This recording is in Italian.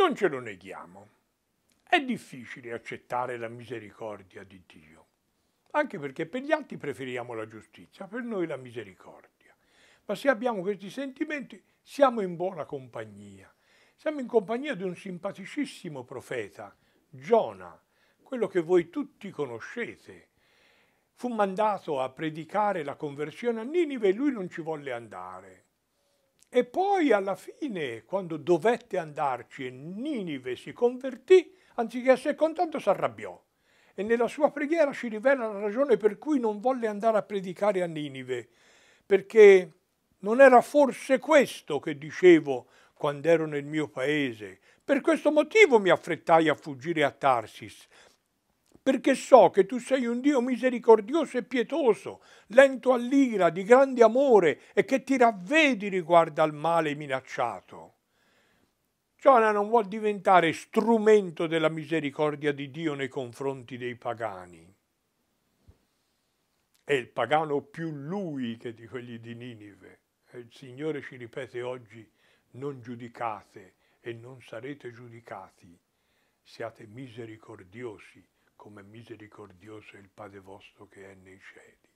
Non ce lo neghiamo. È difficile accettare la misericordia di Dio, anche perché per gli altri preferiamo la giustizia, per noi la misericordia. Ma se abbiamo questi sentimenti siamo in buona compagnia. Siamo in compagnia di un simpaticissimo profeta, Giona, quello che voi tutti conoscete. Fu mandato a predicare la conversione a Ninive e lui non ci volle andare. E poi alla fine, quando dovette andarci e Ninive si convertì, anziché essere contento, si arrabbiò. E nella sua preghiera ci rivela la ragione per cui non volle andare a predicare a Ninive, perché non era forse questo che dicevo quando ero nel mio paese. Per questo motivo mi affrettai a fuggire a Tarsis, perché so che tu sei un Dio misericordioso e pietoso, lento all'ira, di grande amore e che ti ravvedi riguardo al male minacciato. Giona non vuol diventare strumento della misericordia di Dio nei confronti dei pagani. È il pagano più lui che di quelli di Ninive. E il Signore ci ripete oggi, non giudicate e non sarete giudicati, siate misericordiosi come misericordioso è il Padre vostro che è nei cieli.